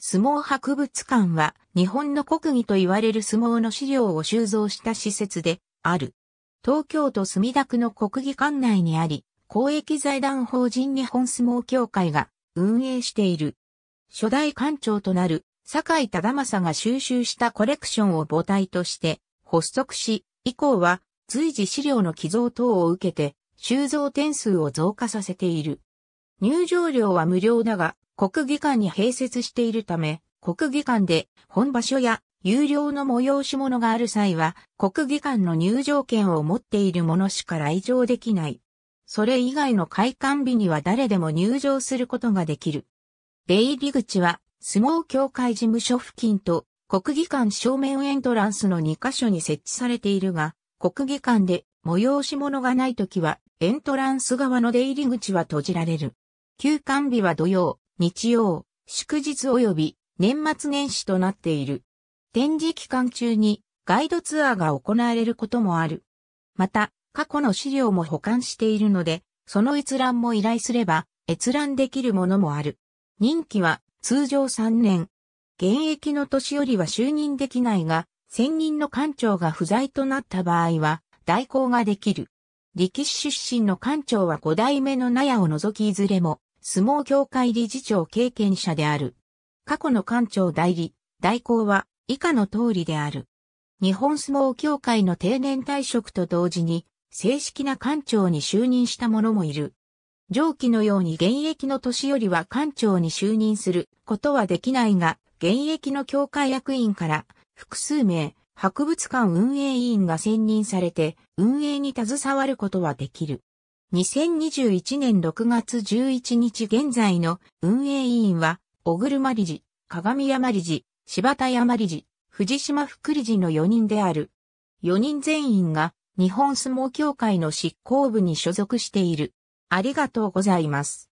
相撲博物館は日本の国技と言われる相撲の資料を収蔵した施設である。東京都墨田区の国技館内にあり、公益財団法人日本相撲協会が運営している。初代館長となる坂井忠正が収集したコレクションを母体として発足し、以降は随時資料の寄贈等を受けて収蔵点数を増加させている。入場料は無料だが、国技館に併設しているため、国技館で本場所や有料の催し物がある際は、国技館の入場券を持っている者しか来場できない。それ以外の開館日には誰でも入場することができる。出入り口は、相撲協会事務所付近と国技館正面エントランスの2カ所に設置されているが、国技館で催し物がないときは、エントランス側の出入り口は閉じられる。休館日は土曜、日曜、祝日及び年末年始となっている。展示期間中にガイドツアーが行われることもある。また、過去の資料も保管しているので、その閲覧も依頼すれば、閲覧できるものもある。任期は通常3年。現役の年寄りは就任できないが、専任の館長が不在となった場合は、代行ができる。力士出身の館長は5代目の納屋を除きいずれも、相撲協会理事長経験者である。過去の官庁代理、代行は以下の通りである。日本相撲協会の定年退職と同時に、正式な官庁に就任した者もいる。上記のように現役の年よりは官長に就任することはできないが、現役の協会役員から複数名、博物館運営委員が選任されて運営に携わることはできる。2021年6月11日現在の運営委員は、小車理事、鏡山理事、柴田山理事、藤島副理事の4人である。4人全員が日本相撲協会の執行部に所属している。ありがとうございます。